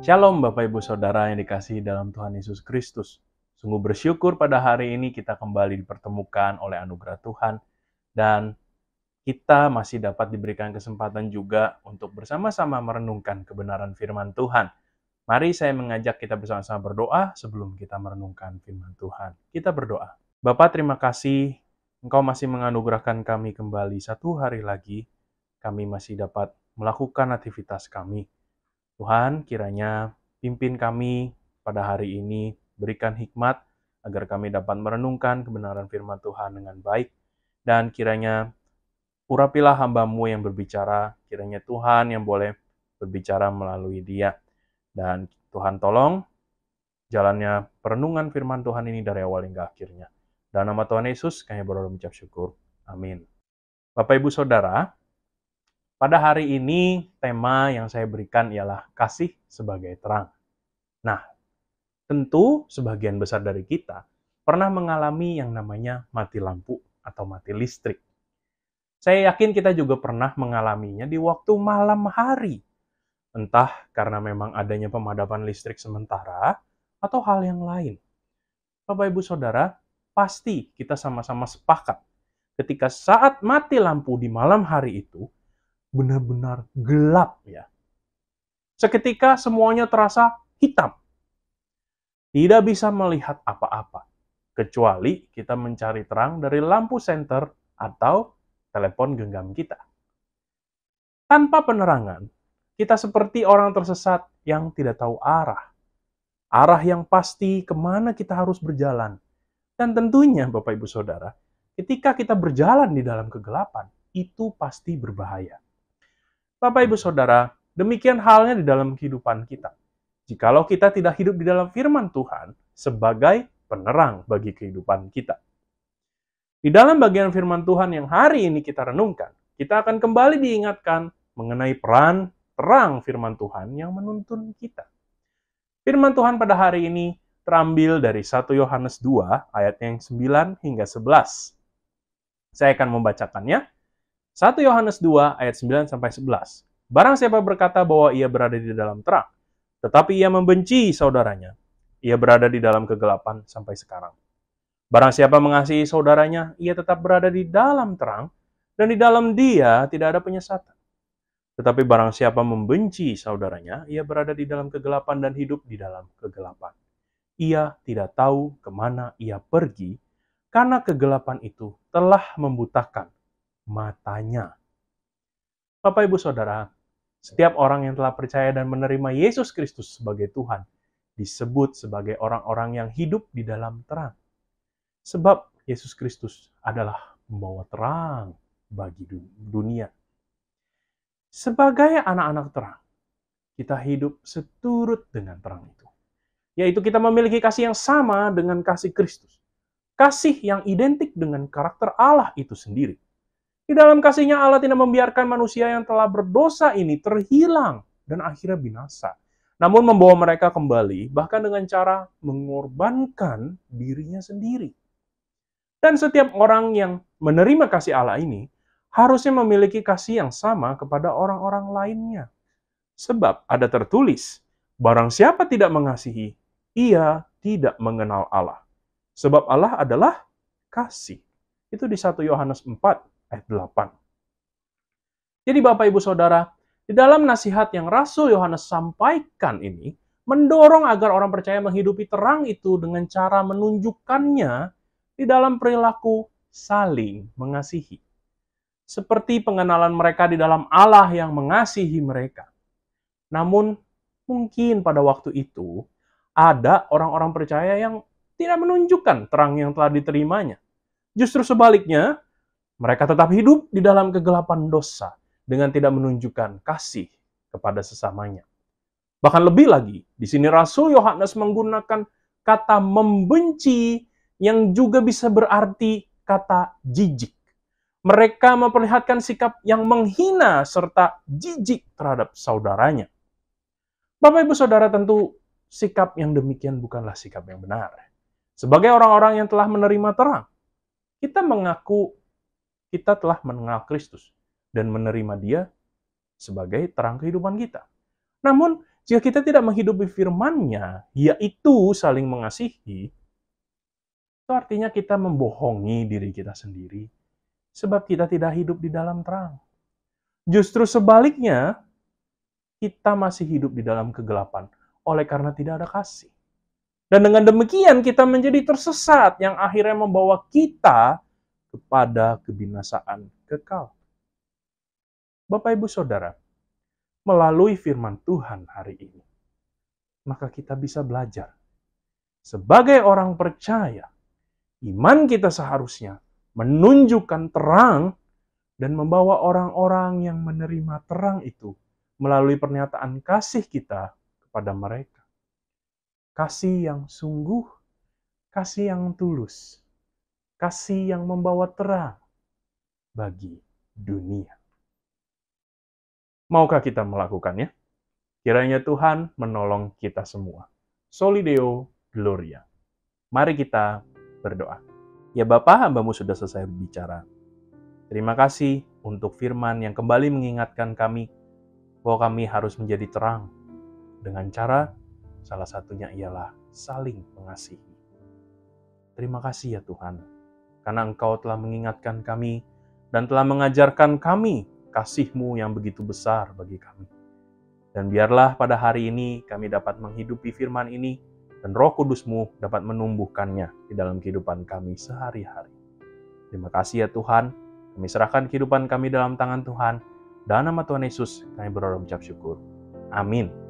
Shalom Bapak Ibu Saudara yang dikasihi dalam Tuhan Yesus Kristus. Sungguh bersyukur pada hari ini kita kembali dipertemukan oleh anugerah Tuhan dan kita masih dapat diberikan kesempatan juga untuk bersama-sama merenungkan kebenaran firman Tuhan. Mari saya mengajak kita bersama-sama berdoa sebelum kita merenungkan firman Tuhan. Kita berdoa. Bapak terima kasih Engkau masih menganugerahkan kami kembali satu hari lagi, kami masih dapat melakukan aktivitas kami. Tuhan, kiranya pimpin kami pada hari ini, berikan hikmat agar kami dapat merenungkan kebenaran firman Tuhan dengan baik, dan kiranya urapilah hambamu yang berbicara, kiranya Tuhan yang boleh berbicara melalui dia. Dan Tuhan tolong jalannya perenungan firman Tuhan ini dari awal hingga akhirnya. dan nama Tuhan Yesus, kami berdoa mengucap syukur. Amin. Bapak, Ibu, Saudara, pada hari ini, tema yang saya berikan ialah kasih sebagai terang. Nah, tentu sebagian besar dari kita pernah mengalami yang namanya mati lampu atau mati listrik. Saya yakin kita juga pernah mengalaminya di waktu malam hari. Entah karena memang adanya pemadaman listrik sementara atau hal yang lain. Bapak Ibu Saudara, pasti kita sama-sama sepakat ketika saat mati lampu di malam hari itu, benar-benar gelap ya. Seketika semuanya terasa hitam. Tidak bisa melihat apa-apa, kecuali kita mencari terang dari lampu senter atau telepon genggam kita. Tanpa penerangan, kita seperti orang tersesat yang tidak tahu arah. Arah yang pasti kemana kita harus berjalan. Dan tentunya, Bapak Ibu Saudara, ketika kita berjalan di dalam kegelapan, itu pasti berbahaya. Bapak, Ibu, Saudara, demikian halnya di dalam kehidupan kita. Jikalau kita tidak hidup di dalam firman Tuhan sebagai penerang bagi kehidupan kita. Di dalam bagian firman Tuhan yang hari ini kita renungkan, kita akan kembali diingatkan mengenai peran terang firman Tuhan yang menuntun kita. Firman Tuhan pada hari ini terambil dari 1 Yohanes 2 ayat yang 9 hingga 11. Saya akan membacakannya 1 Yohanes 2 ayat 9 sampai 11. Barang siapa berkata bahwa ia berada di dalam terang, tetapi ia membenci saudaranya, ia berada di dalam kegelapan sampai sekarang. Barang siapa mengasihi saudaranya, ia tetap berada di dalam terang, dan di dalam dia tidak ada penyesatan. Tetapi barang siapa membenci saudaranya, ia berada di dalam kegelapan dan hidup di dalam kegelapan. Ia tidak tahu kemana ia pergi, karena kegelapan itu telah membutakan matanya. Bapak, Ibu, Saudara, setiap orang yang telah percaya dan menerima Yesus Kristus sebagai Tuhan disebut sebagai orang-orang yang hidup di dalam terang. Sebab Yesus Kristus adalah membawa terang bagi dunia. Sebagai anak-anak terang, kita hidup seturut dengan terang itu. Yaitu kita memiliki kasih yang sama dengan kasih Kristus. Kasih yang identik dengan karakter Allah itu sendiri. Di dalam kasihnya Allah tidak membiarkan manusia yang telah berdosa ini terhilang dan akhirnya binasa. Namun membawa mereka kembali bahkan dengan cara mengorbankan dirinya sendiri. Dan setiap orang yang menerima kasih Allah ini harusnya memiliki kasih yang sama kepada orang-orang lainnya. Sebab ada tertulis, barang siapa tidak mengasihi, ia tidak mengenal Allah. Sebab Allah adalah kasih. Itu di 1 Yohanes 4 ayat 8. Jadi Bapak Ibu Saudara, di dalam nasihat yang Rasul Yohanes sampaikan ini, mendorong agar orang percaya menghidupi terang itu dengan cara menunjukkannya di dalam perilaku saling mengasihi. Seperti pengenalan mereka di dalam Allah yang mengasihi mereka. Namun, mungkin pada waktu itu ada orang-orang percaya yang tidak menunjukkan terang yang telah diterimanya. Justru sebaliknya, mereka tetap hidup di dalam kegelapan dosa dengan tidak menunjukkan kasih kepada sesamanya. Bahkan lebih lagi, di sini Rasul Yohanes menggunakan kata membenci yang juga bisa berarti kata jijik. Mereka memperlihatkan sikap yang menghina serta jijik terhadap saudaranya. Bapak Ibu Saudara tentu sikap yang demikian bukanlah sikap yang benar. Sebagai orang-orang yang telah menerima terang, kita mengaku kita telah mengenal Kristus dan menerima Dia sebagai terang kehidupan kita. Namun, jika kita tidak menghidupi firman-Nya, yaitu saling mengasihi, itu artinya kita membohongi diri kita sendiri sebab kita tidak hidup di dalam terang. Justru sebaliknya, kita masih hidup di dalam kegelapan oleh karena tidak ada kasih. Dan dengan demikian kita menjadi tersesat yang akhirnya membawa kita kepada kebinasaan kekal. Bapak, ibu, saudara, melalui firman Tuhan hari ini, maka kita bisa belajar. Sebagai orang percaya, iman kita seharusnya menunjukkan terang dan membawa orang-orang yang menerima terang itu melalui pernyataan kasih kita kepada mereka. Kasih yang sungguh, kasih yang tulus, kasih yang membawa terang bagi dunia. Maukah kita melakukannya? Kiranya Tuhan menolong kita semua. Solideo Gloria. Mari kita berdoa. Ya Bapak, hambamu sudah selesai bicara. Terima kasih untuk firman yang kembali mengingatkan kami bahwa kami harus menjadi terang dengan cara salah satunya ialah saling mengasihi. Terima kasih ya Tuhan karena Engkau telah mengingatkan kami dan telah mengajarkan kami kasih-Mu yang begitu besar bagi kami. Dan biarlah pada hari ini kami dapat menghidupi firman ini dan roh kudusmu dapat menumbuhkannya di dalam kehidupan kami sehari-hari. Terima kasih ya Tuhan, kami serahkan kehidupan kami dalam tangan Tuhan, dan nama Tuhan Yesus kami berdoa mengucap syukur. Amin.